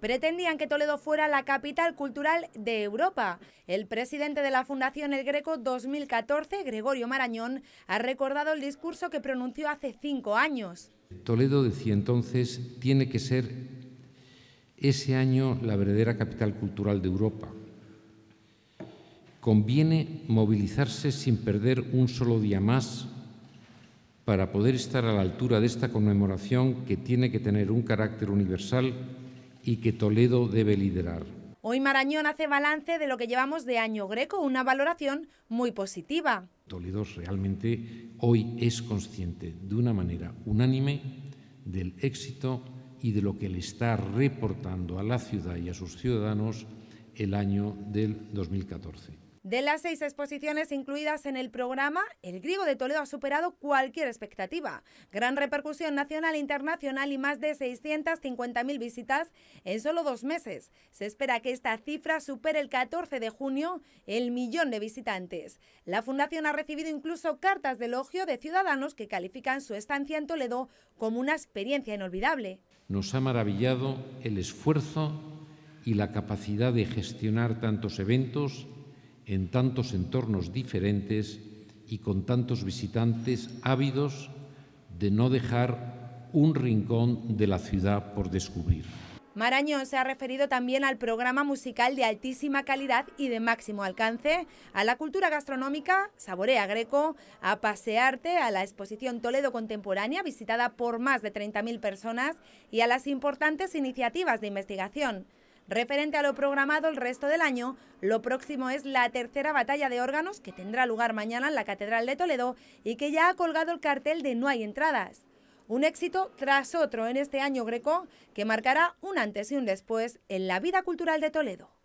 pretendían que Toledo fuera la capital cultural de Europa. El presidente de la Fundación El Greco 2014, Gregorio Marañón, ha recordado el discurso que pronunció hace cinco años. Toledo decía entonces, tiene que ser ese año la verdadera capital cultural de Europa. Conviene movilizarse sin perder un solo día más para poder estar a la altura de esta conmemoración que tiene que tener un carácter universal y que Toledo debe liderar. Hoy Marañón hace balance de lo que llevamos de año greco, una valoración muy positiva. Toledo realmente hoy es consciente de una manera unánime del éxito y de lo que le está reportando a la ciudad y a sus ciudadanos el año del 2014. De las seis exposiciones incluidas en el programa, El Griego de Toledo ha superado cualquier expectativa. Gran repercusión nacional e internacional y más de 650.000 visitas en solo dos meses. Se espera que esta cifra supere el 14 de junio el millón de visitantes. La Fundación ha recibido incluso cartas de elogio de ciudadanos que califican su estancia en Toledo como una experiencia inolvidable. Nos ha maravillado el esfuerzo y la capacidad de gestionar tantos eventos en tantos entornos diferentes y con tantos visitantes ávidos de no dejar un rincón de la ciudad por descubrir. Marañón se ha referido también al programa musical de altísima calidad y de máximo alcance, a la cultura gastronómica, saborea greco, a pasearte, a la exposición Toledo Contemporánea, visitada por más de 30.000 personas, y a las importantes iniciativas de investigación. Referente a lo programado el resto del año, lo próximo es la tercera batalla de órganos que tendrá lugar mañana en la Catedral de Toledo y que ya ha colgado el cartel de No hay entradas. Un éxito tras otro en este año greco que marcará un antes y un después en la vida cultural de Toledo.